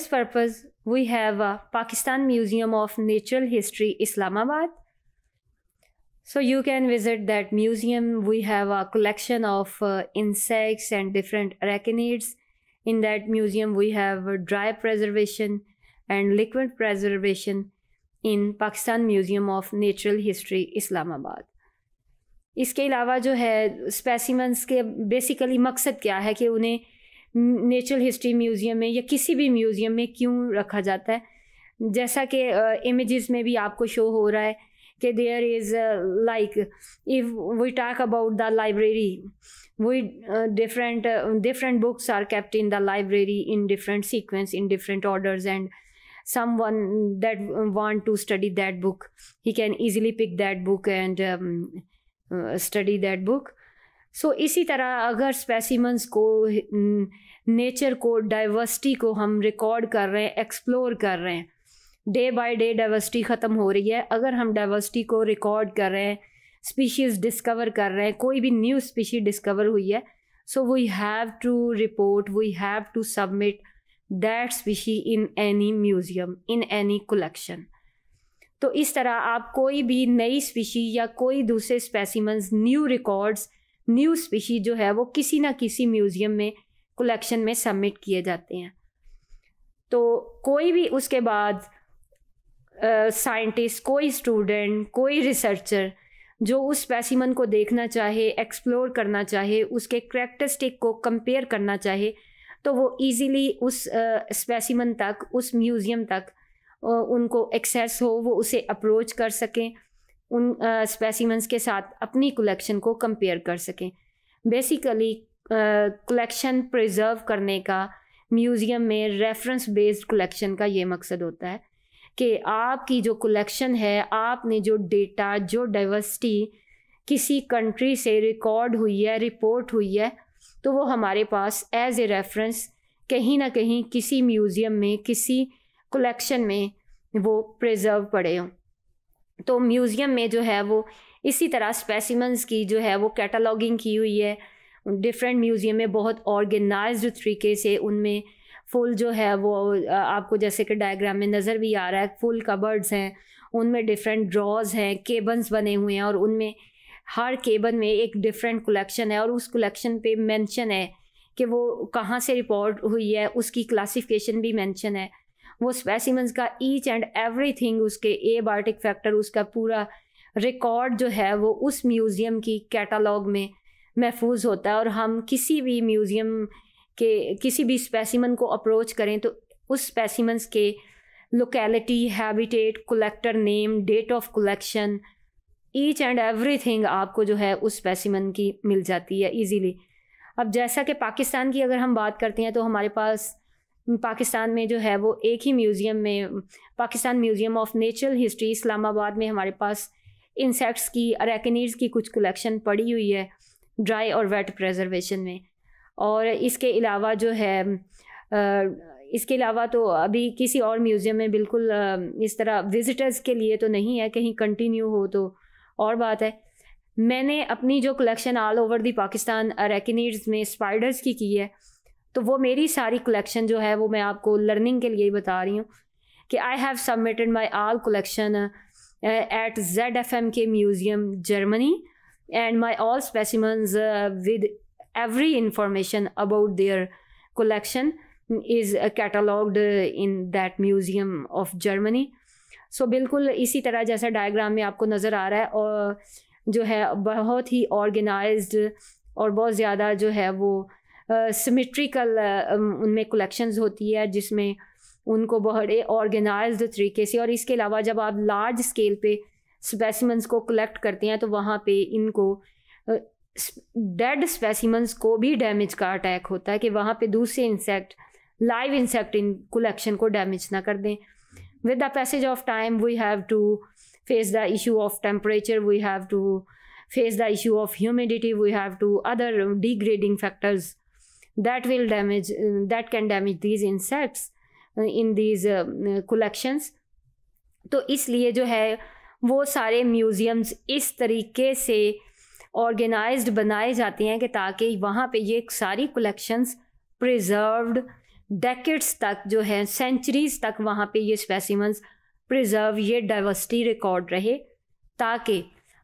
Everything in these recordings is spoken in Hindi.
this purpose, we have a Pakistan Museum of Natural History, Islamabad. So you can visit that museum. We have a collection of uh, insects and different arachnids. In that museum, we have dry preservation and liquid preservation in Pakistan Museum of Natural History, Islamabad. इसके अलावा जो है स्पेसिमेंस के बेसिकली मकसद क्या है कि उन्हें नेचुरल हिस्ट्री म्यूज़ियम में या किसी भी म्यूज़ियम में क्यों रखा जाता है जैसा कि इमेजेस में भी आपको शो हो रहा है कि there is like if we talk about the library we different different books are kept in the library in different sequence in different orders and someone that want to study that book he can easily pick that book and study that book so so, इसी तरह अगर स्पेसिमेंस को नेचर को डाइवर्सिटी को हम रिकॉर्ड कर रहे हैं एक्सप्लोर कर रहे हैं डे बाय डे डाइवर्सिटी ख़त्म हो रही है अगर हम डाइवर्सिटी को रिकॉर्ड कर रहे हैं स्पीशीज़ डिस्कवर कर रहे हैं कोई भी न्यू स्पीशी डिस्कवर हुई है so we have to report we have to submit that species in any museum in any collection तो इस तरह आप कोई भी नई स्पीशी या कोई दूसरे specimens new records new species जो है वो किसी ना किसी म्यूज़ियम में कलेक्शन में सबमिट किए जाते हैं तो कोई भी उसके बाद साइंटिस्ट uh, कोई स्टूडेंट कोई रिसर्चर जो उस स्पेसिमन को देखना चाहे एक्सप्लोर करना चाहे उसके करेक्टरिस्टिक को कंपेयर करना चाहे तो वो इजीली उस स्पेसिमन uh, तक उस म्यूज़ियम तक uh, उनको एक्सेस हो वो उसे अप्रोच कर सकें उन स्पेसिमेंस के साथ अपनी कलेक्शन को कंपेयर कर सकें बेसिकली कलेक्शन प्रिजर्व करने का म्यूज़ियम में रेफरेंस बेस्ड कलेक्शन का ये मकसद होता है कि आपकी जो कलेक्शन है आपने जो डेटा जो डाइवर्सिटी किसी कंट्री से रिकॉर्ड हुई है रिपोर्ट हुई है तो वो हमारे पास एज ए रेफरेंस कहीं ना कहीं किसी म्यूज़ियम में किसी कलेक्शन में वो प्रिजर्व पड़े हों तो म्यूज़ियम में जो है वो इसी तरह स्पेसिमेंस की जो है वो कैटलॉगिंग की हुई है डिफरेंट म्यूज़ियम में बहुत ऑर्गेनाइज तरीके से उनमें फुल जो है वो आपको जैसे कि डायग्राम में नज़र भी आ रहा है फुल कबर्ड्स हैं उनमें डिफरेंट ड्रॉज हैं केबन्स बने हुए हैं और उनमें हर केबन में एक डिफरेंट कलेक्शन है और उस कलेक्शन पे मेंशन है कि वो कहाँ से रिपोर्ट हुई है उसकी क्लासिफिकेशन भी मेंशन है वो स्पेसिमेंस का ईच एंड एवरीथिंग उसके ए बायोटिक फैक्टर उसका पूरा रिकॉर्ड जो है वो उस म्यूज़ियम की कैटलॉग में महफूज होता है और हम किसी भी म्यूज़ियम के किसी भी स्पेसिमन को अप्रोच करें तो उस स्पेसिमेंस के locality habitat collector name date of collection each and everything आपको जो है उस स्पेसिमन की मिल जाती है इजीली अब जैसा कि पाकिस्तान की अगर हम बात करते हैं तो हमारे पास पाकिस्तान में जो है वो एक ही म्यूज़ियम में Pakistan museum of natural history Islamabad में हमारे पास इंसेक्ट्स की अरेकनीज की कुछ कलेक्शन पड़ी हुई है ड्राई और वेट प्रज़र्वेशन में और इसके अलावा जो है इसके अलावा तो अभी किसी और म्यूज़ियम में बिल्कुल इस तरह विज़िटर्स के लिए तो नहीं है कहीं कंटिन्यू हो तो और बात है मैंने अपनी जो collection all over the Pakistan arachnids में स्पाइडर्स की की है तो वो मेरी सारी कलेक्शन जो है वो मैं आपको लर्निंग के लिए ही बता रही हूँ कि I have submitted my all collection at Z F M K museum Germany and my all specimen with every information about their collection is catalogued in that museum of Germany so बिल्कुल इसी तरह जैसा डायग्राम में आपको नज़र आ रहा है और जो है बहुत ही ऑर्गेनाइज और बहुत ज़्यादा जो है वो सिमेट्रिकल उनमें कलेक्शंस होती है जिसमें उनको बड़े ऑर्गेनाइज तरीके से और इसके अलावा जब आप लार्ज स्केल पे स्पेसिमेंस को कलेक्ट करते हैं तो वहाँ पे इनको डेड स्पेसिमेंस को भी डैमेज का अटैक होता है कि वहाँ पे दूसरे insect live insect in collection को डैमेज ना कर दें with the passage of time we have to face the issue of temperature we have to face the issue of humidity we have to other degrading factors that will damage uh, that can damage these insects uh, in these uh, collections तो इसलिए जो है वो सारे म्यूज़ियम्स इस तरीके से ऑर्गेनाइज्ड बनाए जाते हैं कि ताकि वहाँ पे ये सारी कलेक्शंस प्रिजर्व्ड डेकेट्स तक जो है सेंचुरीज तक वहाँ पे ये स्पेसिमेंस प्रिजर्व ये डाइवर्सिटी रिकॉर्ड रहे ताकि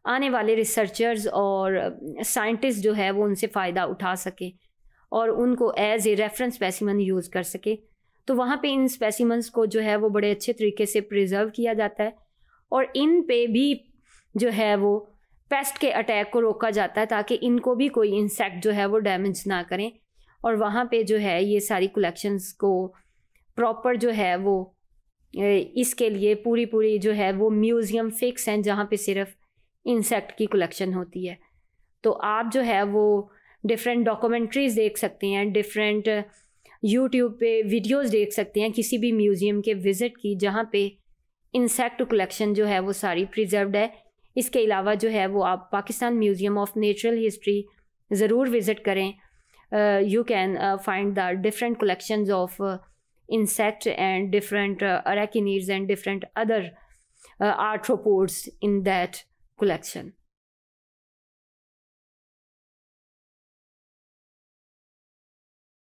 आने वाले रिसर्चर्स और साइंटिस्ट जो है वो उनसे फ़ायदा उठा सकें और उनको as a reference specimen use कर सके तो वहाँ पे इन स्पेसिमन्स को जो है वो बड़े अच्छे तरीके से प्रिजर्व किया जाता है और इन पे भी जो है वो पेस्ट के अटैक को रोका जाता है ताकि इनको भी कोई इंसेक्ट जो है वो डैमेज ना करें और वहाँ पे जो है ये सारी कलेक्शंस को प्रॉपर जो है वो इसके लिए पूरी पूरी जो है वो म्यूज़ियम फिक्स हैं जहाँ पे सिर्फ इंसेक्ट की कलेक्शन होती है तो आप जो है वो डिफरेंट डॉक्यूमेंट्रीज देख सकते हैं डिफरेंट यूट्यूब uh, पे वीडियोस देख सकते हैं किसी भी म्यूज़ियम के विज़िट की जहाँ पे इंसेक्ट कलेक्शन जो है वो सारी प्रिजर्वड है इसके अलावा जो है वो आप Pakistan museum of natural history ज़रूर विज़िट करें you can find the different collection of insect and different arachnids and different other arthropods in that collection